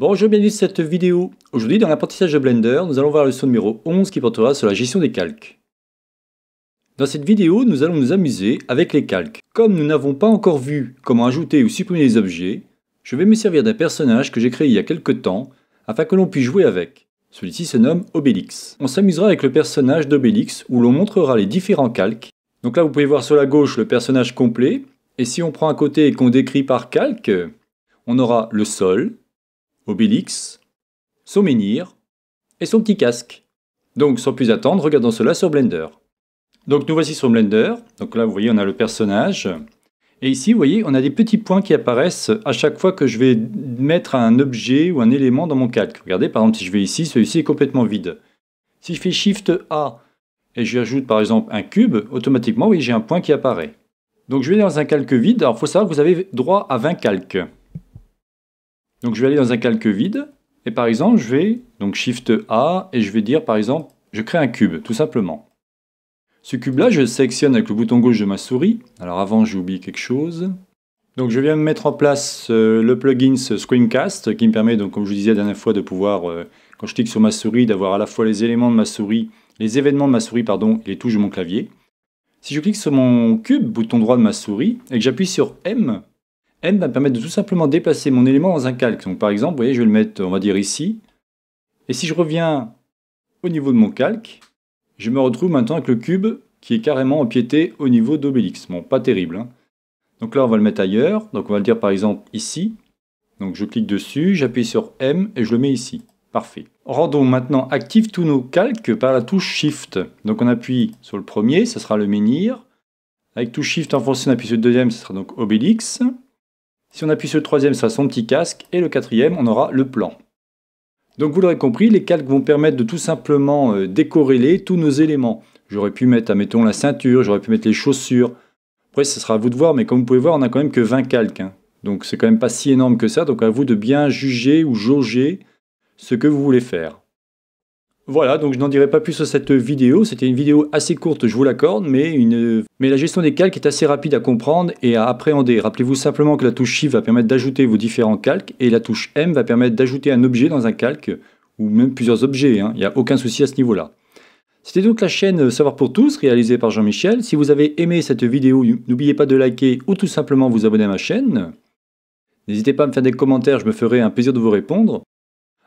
Bonjour, bienvenue à cette vidéo. Aujourd'hui, dans l'apprentissage de Blender, nous allons voir le leçon numéro 11 qui portera sur la gestion des calques. Dans cette vidéo, nous allons nous amuser avec les calques. Comme nous n'avons pas encore vu comment ajouter ou supprimer les objets, je vais me servir d'un personnage que j'ai créé il y a quelques temps afin que l'on puisse jouer avec. Celui-ci se nomme Obélix. On s'amusera avec le personnage d'Obélix où l'on montrera les différents calques. Donc là, vous pouvez voir sur la gauche le personnage complet. Et si on prend un côté et qu'on décrit par calque, on aura le sol, Obélix, menhir, et son petit casque. Donc sans plus attendre, regardons cela sur Blender. Donc nous voici sur Blender. Donc là vous voyez on a le personnage. Et ici vous voyez on a des petits points qui apparaissent à chaque fois que je vais mettre un objet ou un élément dans mon calque. Regardez par exemple si je vais ici, celui-ci est complètement vide. Si je fais Shift A et je ajoute par exemple un cube, automatiquement oui j'ai un point qui apparaît. Donc je vais dans un calque vide. Alors il faut savoir que vous avez droit à 20 calques. Donc je vais aller dans un calque vide, et par exemple, je vais, donc Shift A, et je vais dire par exemple, je crée un cube, tout simplement. Ce cube-là, je sélectionne avec le bouton gauche de ma souris. Alors avant, j'ai oublié quelque chose. Donc je viens mettre en place euh, le plugin Screencast qui me permet, donc, comme je vous disais la dernière fois, de pouvoir, euh, quand je clique sur ma souris, d'avoir à la fois les éléments de ma souris, les événements de ma souris, pardon, et les touches de mon clavier. Si je clique sur mon cube, bouton droit de ma souris, et que j'appuie sur M, M va me permettre de tout simplement déplacer mon élément dans un calque. Donc par exemple, vous voyez, je vais le mettre, on va dire ici. Et si je reviens au niveau de mon calque, je me retrouve maintenant avec le cube qui est carrément empiété au niveau d'Obelix. Bon, pas terrible. Hein. Donc là, on va le mettre ailleurs. Donc on va le dire par exemple ici. Donc je clique dessus, j'appuie sur M et je le mets ici. Parfait. Rendons maintenant actifs tous nos calques par la touche Shift. Donc on appuie sur le premier, ça sera le menhir. Avec touche Shift en fonction, on appuie sur le deuxième, ce sera donc Obélix. Si on appuie sur le troisième, ça sera son petit casque, et le quatrième, on aura le plan. Donc vous l'aurez compris, les calques vont permettre de tout simplement euh, décorréler tous nos éléments. J'aurais pu mettre, admettons, la ceinture, j'aurais pu mettre les chaussures. Après, ce sera à vous de voir, mais comme vous pouvez voir, on n'a quand même que 20 calques. Hein. Donc c'est quand même pas si énorme que ça, donc à vous de bien juger ou jauger ce que vous voulez faire. Voilà, donc je n'en dirai pas plus sur cette vidéo. C'était une vidéo assez courte, je vous l'accorde, mais, une... mais la gestion des calques est assez rapide à comprendre et à appréhender. Rappelez-vous simplement que la touche Shift va permettre d'ajouter vos différents calques et la touche M va permettre d'ajouter un objet dans un calque ou même plusieurs objets. Hein. Il n'y a aucun souci à ce niveau-là. C'était donc la chaîne Savoir pour tous réalisée par Jean-Michel. Si vous avez aimé cette vidéo, n'oubliez pas de liker ou tout simplement vous abonner à ma chaîne. N'hésitez pas à me faire des commentaires, je me ferai un plaisir de vous répondre.